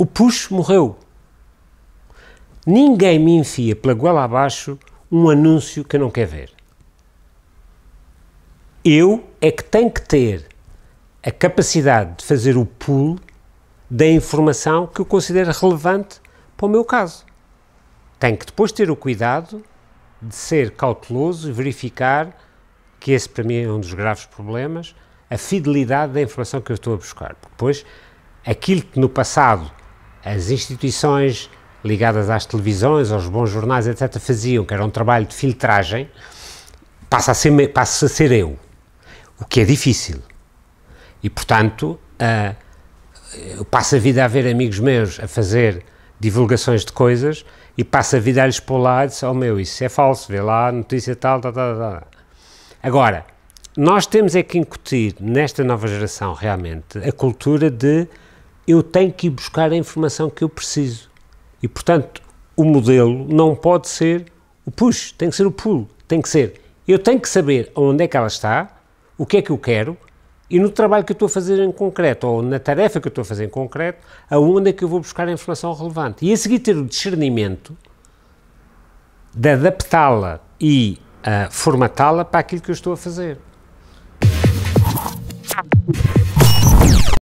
O push morreu. Ninguém me enfia pela goela abaixo um anúncio que eu não quer ver. Eu é que tenho que ter a capacidade de fazer o pull da informação que eu considero relevante para o meu caso. Tenho que depois ter o cuidado de ser cauteloso e verificar que esse para mim é um dos graves problemas, a fidelidade da informação que eu estou a buscar. Porque Depois, aquilo que no passado as instituições ligadas às televisões, aos bons jornais, etc., faziam, que era um trabalho de filtragem, passa a ser, passa a ser eu, o que é difícil. E, portanto, uh, eu passo a vida a ver amigos meus a fazer divulgações de coisas e passo a vida a lhes pôr lá e disse, oh meu, isso é falso, vê lá, notícia tal, tal, tal, tal. Agora, nós temos é que incutir nesta nova geração, realmente, a cultura de eu tenho que ir buscar a informação que eu preciso. E, portanto, o modelo não pode ser o push, tem que ser o pull, tem que ser. Eu tenho que saber onde é que ela está, o que é que eu quero e no trabalho que eu estou a fazer em concreto, ou na tarefa que eu estou a fazer em concreto, aonde é que eu vou buscar a informação relevante. E a seguir ter o discernimento de adaptá-la e uh, formatá-la para aquilo que eu estou a fazer.